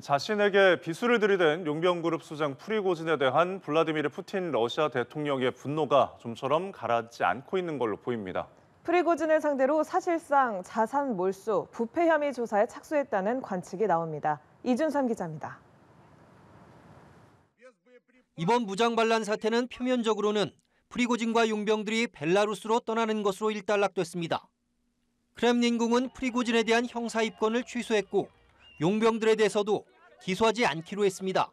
자신에게 비수를 들이댄 용병그룹 수장 프리고진에 대한 블라디미르 푸틴 러시아 대통령의 분노가 좀처럼 가라앉지 않고 있는 걸로 보입니다. 프리고진을 상대로 사실상 자산 몰수, 부패 혐의 조사에 착수했다는 관측이 나옵니다. 이준삼 기자입니다. 이번 무장 반란 사태는 표면적으로는 프리고진과 용병들이 벨라루스로 떠나는 것으로 일단락됐습니다. 크렘린궁은 프리고진에 대한 형사 입건을 취소했고 용병들에 대해서도 기소하지 않기로 했습니다.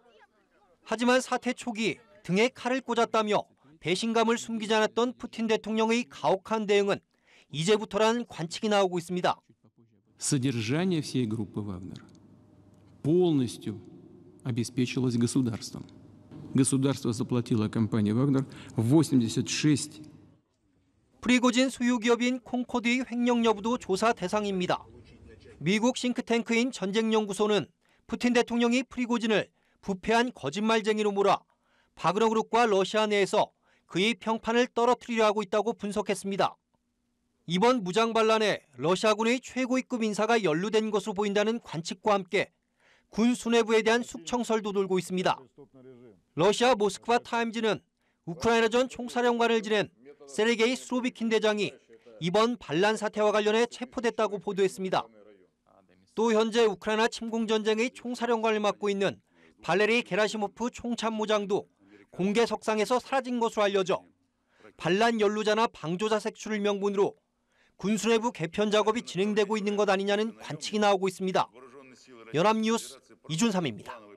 하지만 사태 초기 등에 칼을 꽂았다며 배신감을 숨기지 않았던 푸틴 대통령의 가혹한 대응은 이제부터라는 관측이 나오고 있습니다. 프리고진 소유 기업인 콩코드의 횡령 여부도 조사 대상입니다. 미국 싱크탱크인 전쟁연구소는 푸틴 대통령이 프리고진을 부패한 거짓말쟁이로 몰아 바그너 그룹과 러시아 내에서 그의 평판을 떨어뜨리려 하고 있다고 분석했습니다. 이번 무장반란에 러시아군의 최고위급 인사가 연루된 것으로 보인다는 관측과 함께 군 수뇌부에 대한 숙청설도 돌고 있습니다. 러시아 모스크바 타임즈는 우크라이나 전 총사령관을 지낸 세르게이 스로비킨 대장이 이번 반란 사태와 관련해 체포됐다고 보도했습니다. 또 현재 우크라이나 침공 전쟁의 총사령관을 맡고 있는 발레리 게라시모프 총참모장도 공개 석상에서 사라진 것으로 알려져 반란 연루자나 방조자 색출을 명분으로 군수 내부 개편 작업이 진행되고 있는 것 아니냐는 관측이 나오고 있습니다. 연합뉴스 이준삼입니다.